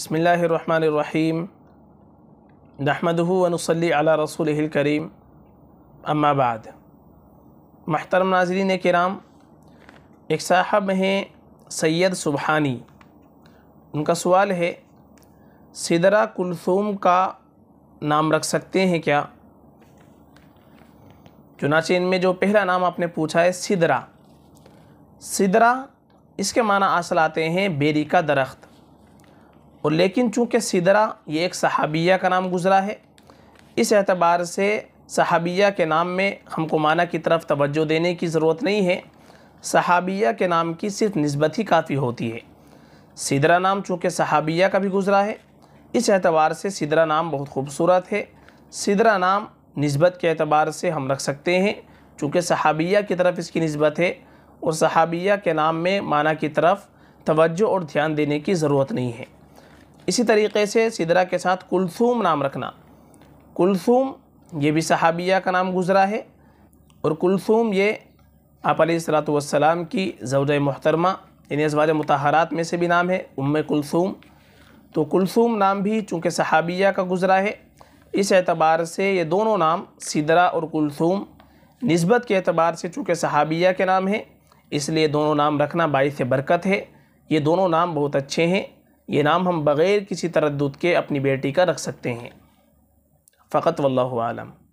बसमीम सल रसूल करीम अम्माबाद महतरम नाजरीन के कराम एक साहब हैं सैद सुबहानी उनका सवाल है सिदरा कुलसूम का नाम रख सकते हैं क्या चुनाचे में जो पहला नाम आपने पूछा है सिदरा सिदरा इसके माना असल आते हैं बेरी का दरख्त और लेकिन चूँकि सिदरा ये एक सहाबिया का नाम गुज़रा है इस एतबार से सहाबिया के नाम में हमको माना की तरफ तवज्जो देने की ज़रूरत नहीं है सहाबिया के नाम की सिर्फ नस्बत ही काफ़ी होती है सिदरा नाम चूँकि सहाबिया का भी गुज़रा है इस एतबार से सिदरा नाम बहुत खूबसूरत है सिदरा नाम नस्बत के एतबार से हम रख सकते हैं चूँकि सहाबिया की तरफ इसकी नस्बत है और सहाबिया के नाम में माना की तरफ तवज्जो और ध्यान देने की ज़रूरत नहीं है इसी तरीके से सिदरा के साथ कुलसूम नाम रखना कुलसूम ये भी सहाबिया का नाम गुज़रा है और कुलसूम ये आप सलाम की जवज मोहतरमा इन अजवाज मतहरात में से भी नाम है उम कुलसूम तो कुलसूम नाम भी चूँकि सहाबिया का गुज़रा है इस एतबार से ये दोनों नाम सिदरा और कुलसूम नस्बत के एतबार से चूँकि सहाबिया के नाम हैं इसलिए दोनों नाम रखना बायस बरकत है ये दोनों नाम बहुत अच्छे हैं ये नाम हम बग़ैर किसी तरद के अपनी बेटी का रख सकते हैं फ़कत वल्लम